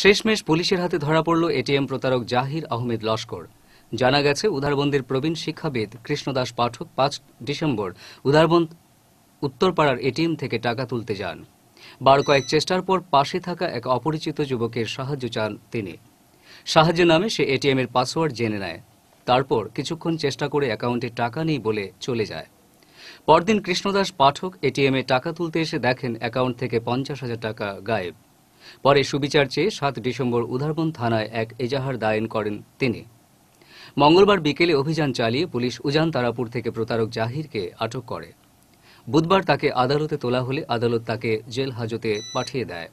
শেষমেশ পুলিশের হাতে ধরা পড়ল এটিএম প্রতারক জাহির আহমেদ লস্কর জানা গেছে উধারবন্দের প্রবীণ শিক্ষাবিদ কৃষ্ণদাস পাঠক পাঁচ ডিসেম্বর উধারবন্দ উত্তরপাড়ার এটিএম থেকে টাকা তুলতে যান বার কয়েক চেষ্টার পর পাশে থাকা এক অপরিচিত যুবকের সাহায্য চান তিনি সাহায্য নামে সে এটিএমের পাসওয়ার্ড জেনে নেয় তারপর কিছুক্ষণ চেষ্টা করে অ্যাকাউন্টে টাকা নেই বলে চলে যায় পরদিন কৃষ্ণদাস পাঠক এটিএম এ টাকা তুলতে এসে দেখেন অ্যাকাউন্ট থেকে পঞ্চাশ হাজার টাকা গায়েব পরে সুবিচার চেয়ে সাত ডিসেম্বর উধারবন থানায় এক এজাহার দায়ের করেন তিনি মঙ্গলবার বিকেলে অভিযান চালিয়ে পুলিশ উজান তারাপুর থেকে প্রতারক জাহিরকে আটক করে বুধবার তাকে আদালতে তোলা হলে আদালত তাকে জেল হাজতে পাঠিয়ে দেয়